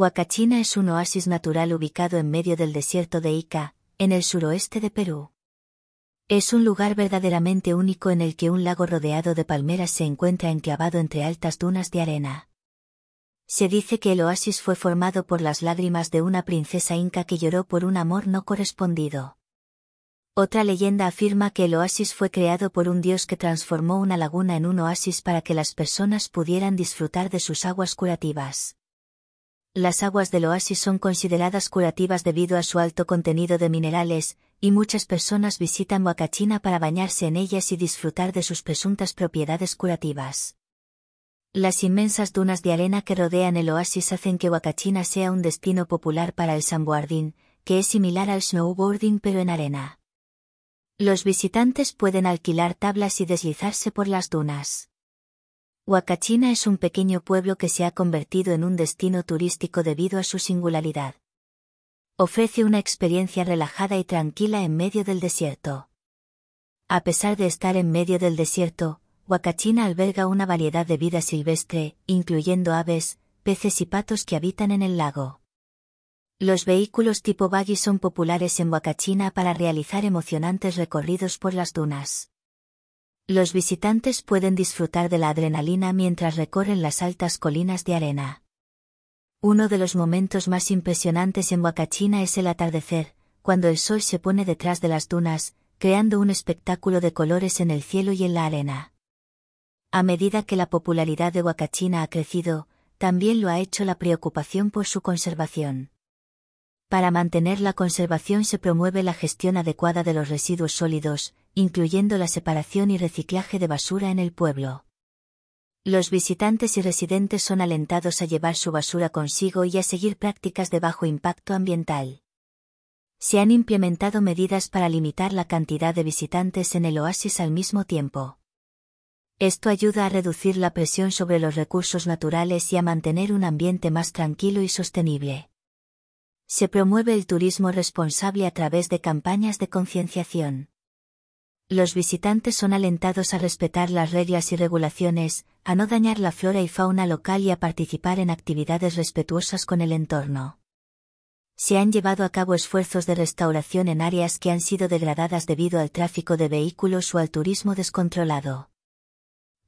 Huacachina es un oasis natural ubicado en medio del desierto de Ica, en el suroeste de Perú. Es un lugar verdaderamente único en el que un lago rodeado de palmeras se encuentra enclavado entre altas dunas de arena. Se dice que el oasis fue formado por las lágrimas de una princesa inca que lloró por un amor no correspondido. Otra leyenda afirma que el oasis fue creado por un dios que transformó una laguna en un oasis para que las personas pudieran disfrutar de sus aguas curativas. Las aguas del oasis son consideradas curativas debido a su alto contenido de minerales, y muchas personas visitan Huacachina para bañarse en ellas y disfrutar de sus presuntas propiedades curativas. Las inmensas dunas de arena que rodean el oasis hacen que Huacachina sea un destino popular para el sandboarding, que es similar al snowboarding pero en arena. Los visitantes pueden alquilar tablas y deslizarse por las dunas. Huacachina es un pequeño pueblo que se ha convertido en un destino turístico debido a su singularidad. Ofrece una experiencia relajada y tranquila en medio del desierto. A pesar de estar en medio del desierto, Huacachina alberga una variedad de vida silvestre, incluyendo aves, peces y patos que habitan en el lago. Los vehículos tipo buggy son populares en Huacachina para realizar emocionantes recorridos por las dunas. Los visitantes pueden disfrutar de la adrenalina mientras recorren las altas colinas de arena. Uno de los momentos más impresionantes en Huacachina es el atardecer, cuando el sol se pone detrás de las dunas, creando un espectáculo de colores en el cielo y en la arena. A medida que la popularidad de Huacachina ha crecido, también lo ha hecho la preocupación por su conservación. Para mantener la conservación se promueve la gestión adecuada de los residuos sólidos, incluyendo la separación y reciclaje de basura en el pueblo. Los visitantes y residentes son alentados a llevar su basura consigo y a seguir prácticas de bajo impacto ambiental. Se han implementado medidas para limitar la cantidad de visitantes en el oasis al mismo tiempo. Esto ayuda a reducir la presión sobre los recursos naturales y a mantener un ambiente más tranquilo y sostenible. Se promueve el turismo responsable a través de campañas de concienciación los visitantes son alentados a respetar las reglas y regulaciones, a no dañar la flora y fauna local y a participar en actividades respetuosas con el entorno. Se han llevado a cabo esfuerzos de restauración en áreas que han sido degradadas debido al tráfico de vehículos o al turismo descontrolado.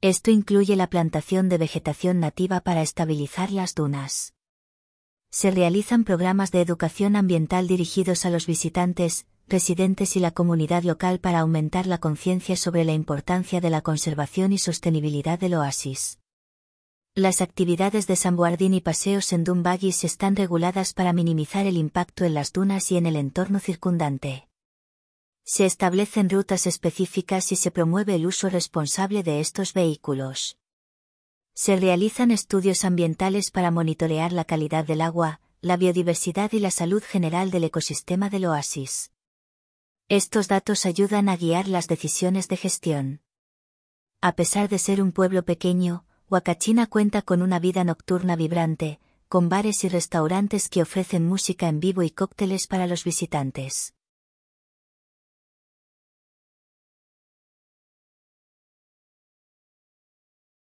Esto incluye la plantación de vegetación nativa para estabilizar las dunas se realizan programas de educación ambiental dirigidos a los visitantes, residentes y la comunidad local para aumentar la conciencia sobre la importancia de la conservación y sostenibilidad del oasis. Las actividades de Samboardín y paseos en Dumbagis están reguladas para minimizar el impacto en las dunas y en el entorno circundante. Se establecen rutas específicas y se promueve el uso responsable de estos vehículos. Se realizan estudios ambientales para monitorear la calidad del agua, la biodiversidad y la salud general del ecosistema del oasis. Estos datos ayudan a guiar las decisiones de gestión. A pesar de ser un pueblo pequeño, Huacachina cuenta con una vida nocturna vibrante, con bares y restaurantes que ofrecen música en vivo y cócteles para los visitantes.